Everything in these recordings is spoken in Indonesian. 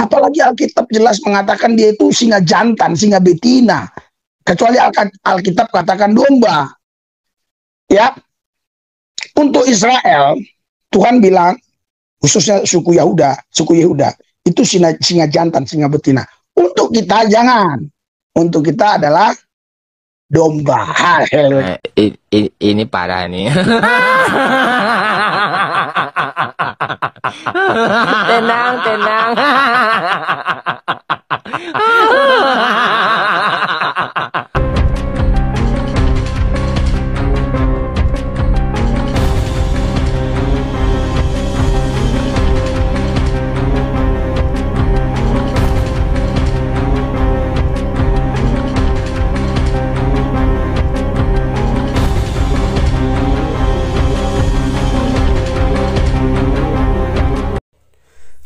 Apalagi Alkitab jelas mengatakan dia itu singa jantan, singa betina. Kecuali Alkitab katakan domba. Ya. Untuk Israel, Tuhan bilang khususnya suku Yahuda, suku Yehuda, itu singa, singa jantan, singa betina. Untuk kita jangan. Untuk kita adalah domba. Ini, eh, ini parah nih. tenang, tenang.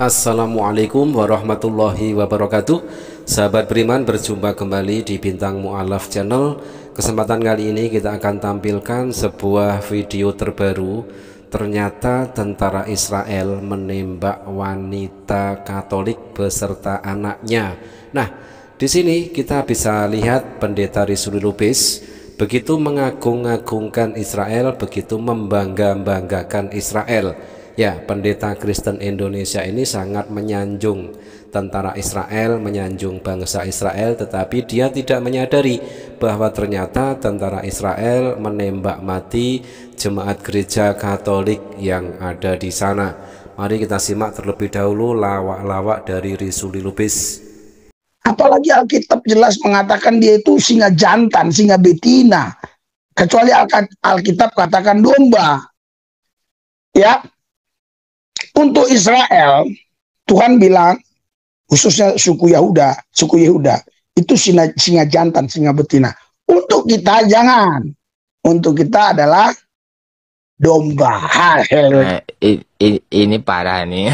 Assalamualaikum warahmatullahi wabarakatuh Sahabat beriman berjumpa kembali di Bintang Mu'alaf Channel Kesempatan kali ini kita akan tampilkan sebuah video terbaru Ternyata tentara Israel menembak wanita Katolik beserta anaknya Nah di sini kita bisa lihat pendeta Risuli Lubis Begitu mengagung-agungkan Israel, begitu membangga-banggakan Israel Ya, pendeta Kristen Indonesia ini sangat menyanjung tentara Israel, menyanjung bangsa Israel, tetapi dia tidak menyadari bahwa ternyata tentara Israel menembak mati jemaat gereja Katolik yang ada di sana. Mari kita simak terlebih dahulu lawak-lawak dari Risuli Lubis. Apalagi Alkitab jelas mengatakan dia itu singa jantan, singa betina. Kecuali Alkitab katakan domba. Ya, untuk Israel, Tuhan bilang, khususnya suku Yahuda, suku Yehuda, itu singa, singa jantan, singa betina. Untuk kita jangan. Untuk kita adalah domba. Nah, ini, ini parah nih.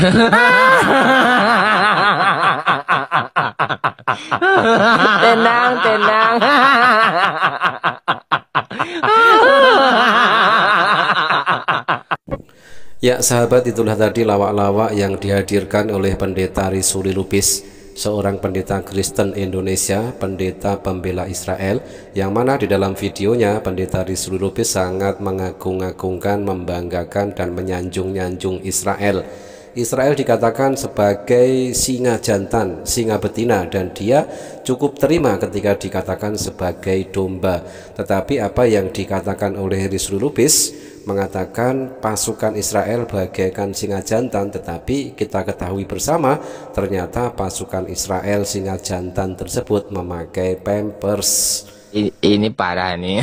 tenang, tenang. Ya sahabat itulah tadi lawak-lawak yang dihadirkan oleh pendeta Risuli Lubis seorang pendeta Kristen Indonesia, pendeta pembela Israel, yang mana di dalam videonya pendeta Risuli Lubis sangat mengagung-agungkan, membanggakan, dan menyanjung-nyanjung Israel. Israel dikatakan sebagai singa jantan, singa betina dan dia cukup terima ketika dikatakan sebagai domba. Tetapi apa yang dikatakan oleh Risuli Lubis mengatakan pasukan Israel bagaikan singa jantan tetapi kita ketahui bersama ternyata pasukan Israel singa jantan tersebut memakai pampers ini, ini parah nih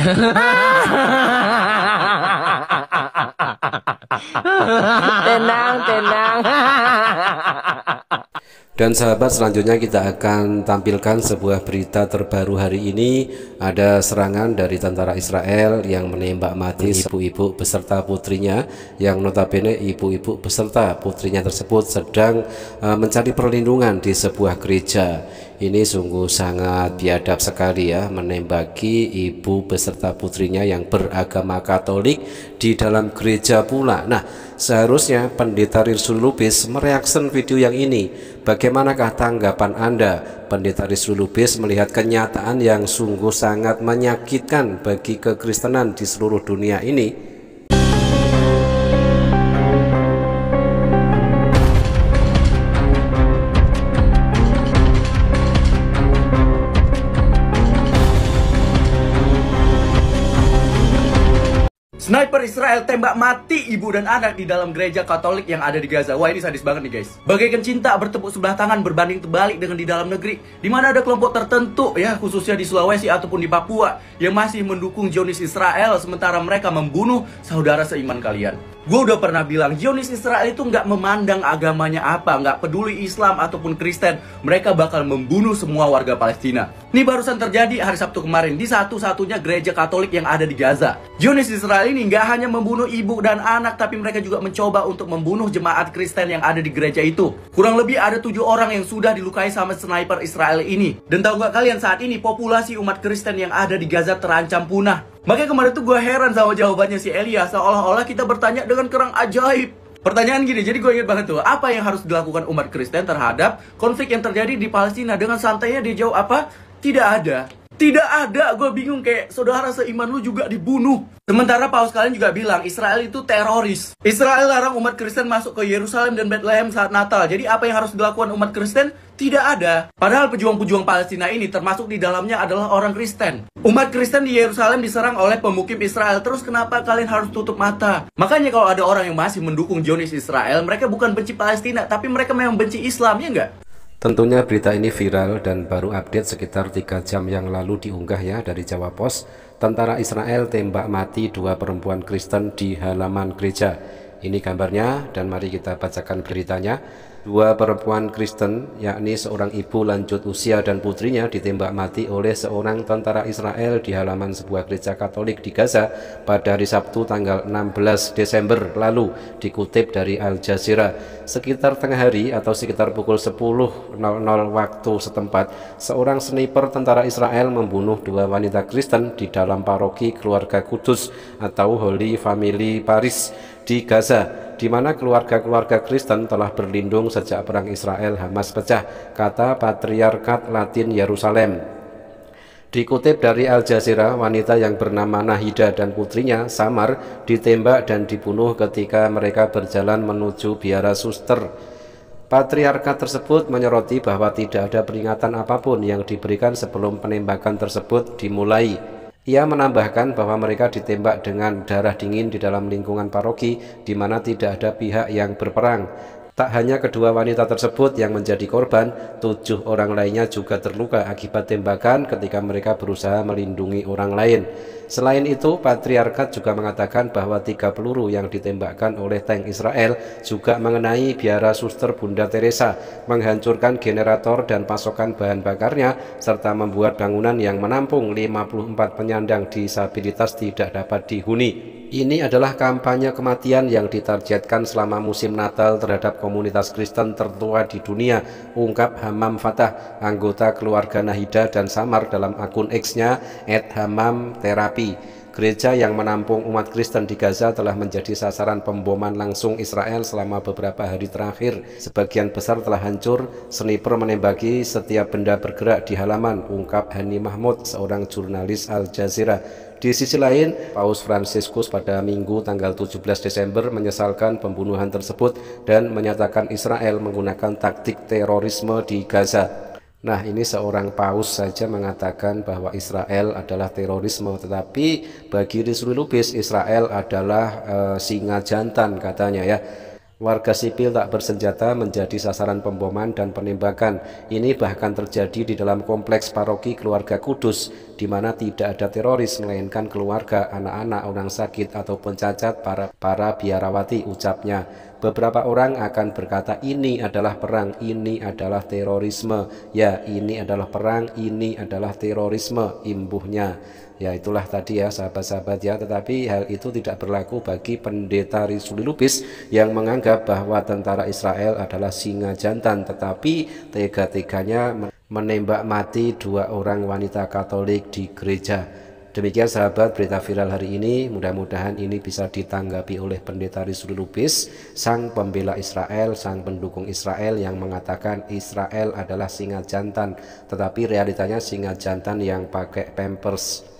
tenang tenang Dan sahabat selanjutnya kita akan tampilkan sebuah berita terbaru hari ini Ada serangan dari tentara Israel yang menembak mati ibu-ibu beserta putrinya Yang notabene ibu-ibu beserta putrinya tersebut sedang eh, mencari perlindungan di sebuah gereja ini sungguh sangat biadab sekali ya menembaki ibu beserta putrinya yang beragama Katolik di dalam gereja pula. Nah, seharusnya pendeta Rizul Lubis mereaksen video yang ini. Bagaimanakah tanggapan Anda? Pendeta Rizul Lubis melihat kenyataan yang sungguh sangat menyakitkan bagi kekristenan di seluruh dunia ini Israel tembak mati ibu dan anak di dalam gereja Katolik yang ada di Gaza. Wah ini sadis banget nih guys. Bagaikan cinta bertepuk sebelah tangan berbanding terbalik dengan di dalam negeri, di mana ada kelompok tertentu ya khususnya di Sulawesi ataupun di Papua yang masih mendukung Zionis Israel sementara mereka membunuh saudara seiman kalian. Gue udah pernah bilang, Zionis Israel itu nggak memandang agamanya apa, nggak peduli Islam ataupun Kristen. Mereka bakal membunuh semua warga Palestina. Ini barusan terjadi hari Sabtu kemarin di satu-satunya gereja Katolik yang ada di Gaza. Zionis Israel ini nggak hanya membunuh ibu dan anak, tapi mereka juga mencoba untuk membunuh jemaat Kristen yang ada di gereja itu. Kurang lebih ada tujuh orang yang sudah dilukai sama sniper Israel ini. Dan tahu nggak kalian saat ini populasi umat Kristen yang ada di Gaza terancam punah. Makanya kemarin tuh gue heran sama jawabannya si Elia Seolah-olah kita bertanya dengan kerang ajaib Pertanyaan gini, jadi gue inget banget tuh Apa yang harus dilakukan umat Kristen terhadap konflik yang terjadi di Palestina Dengan santainya dia jawab apa? Tidak ada tidak ada, gue bingung kayak saudara seiman lu juga dibunuh. Sementara paus kalian juga bilang Israel itu teroris. Israel larang umat Kristen masuk ke Yerusalem dan Bethlehem saat Natal. Jadi apa yang harus dilakukan umat Kristen? Tidak ada. Padahal pejuang-pejuang Palestina ini termasuk di dalamnya adalah orang Kristen. Umat Kristen di Yerusalem diserang oleh pemukim Israel. Terus kenapa kalian harus tutup mata? Makanya kalau ada orang yang masih mendukung Jonis Israel, mereka bukan benci Palestina, tapi mereka memang benci Islam, ya enggak Tentunya berita ini viral dan baru update sekitar 3 jam yang lalu diunggah ya dari Jawa Pos. Tentara Israel tembak mati dua perempuan Kristen di halaman gereja. Ini gambarnya dan mari kita bacakan beritanya dua perempuan Kristen, yakni seorang ibu lanjut usia dan putrinya ditembak mati oleh seorang tentara Israel di halaman sebuah gereja Katolik di Gaza pada hari Sabtu tanggal 16 Desember lalu, dikutip dari Al Jazeera. Sekitar tengah hari atau sekitar pukul 10.00 waktu setempat, seorang sniper tentara Israel membunuh dua wanita Kristen di dalam paroki keluarga kudus atau Holy Family Paris di Gaza di mana keluarga-keluarga Kristen telah berlindung sejak perang Israel Hamas pecah kata Patriarkat Latin Yerusalem Dikutip dari Al Jazeera, wanita yang bernama Nahida dan putrinya, Samar, ditembak dan dibunuh ketika mereka berjalan menuju biara suster. Patriarkat tersebut menyoroti bahwa tidak ada peringatan apapun yang diberikan sebelum penembakan tersebut dimulai. Ia menambahkan bahwa mereka ditembak dengan darah dingin di dalam lingkungan paroki di mana tidak ada pihak yang berperang Tak hanya kedua wanita tersebut yang menjadi korban, tujuh orang lainnya juga terluka akibat tembakan ketika mereka berusaha melindungi orang lain. Selain itu, patriarkat juga mengatakan bahwa tiga peluru yang ditembakkan oleh tank Israel juga mengenai biara suster Bunda Teresa, menghancurkan generator dan pasokan bahan bakarnya, serta membuat bangunan yang menampung 54 penyandang disabilitas tidak dapat dihuni. Ini adalah kampanye kematian yang ditargetkan selama musim Natal terhadap komunitas Kristen tertua di dunia, ungkap Hamam Fatah, anggota keluarga Nahida dan Samar dalam akun X-nya Hamam Terapi. Gereja yang menampung umat Kristen di Gaza telah menjadi sasaran pemboman langsung Israel selama beberapa hari terakhir. Sebagian besar telah hancur, sniper menembaki setiap benda bergerak di halaman, ungkap Hani Mahmud, seorang jurnalis Al Jazeera. Di sisi lain, Paus Fransiskus pada Minggu tanggal 17 Desember menyesalkan pembunuhan tersebut dan menyatakan Israel menggunakan taktik terorisme di Gaza. Nah ini seorang paus saja mengatakan bahwa Israel adalah terorisme Tetapi bagi Rizwi Lubis Israel adalah e, singa jantan katanya ya Warga sipil tak bersenjata menjadi sasaran pemboman dan penembakan Ini bahkan terjadi di dalam kompleks paroki keluarga kudus di mana tidak ada teroris melainkan keluarga, anak-anak, orang sakit ataupun cacat para para biarawati ucapnya Beberapa orang akan berkata ini adalah perang, ini adalah terorisme. Ya, ini adalah perang, ini adalah terorisme imbuhnya. Ya itulah tadi ya sahabat-sahabat ya Tetapi hal itu tidak berlaku bagi pendeta Risuli Lubis Yang menganggap bahwa tentara Israel adalah singa jantan Tetapi tega-teganya menembak mati dua orang wanita katolik di gereja Demikian sahabat berita viral hari ini, mudah-mudahan ini bisa ditanggapi oleh pendeta Rizul Lubis, sang pembela Israel, sang pendukung Israel yang mengatakan Israel adalah singa jantan, tetapi realitanya singa jantan yang pakai pampers.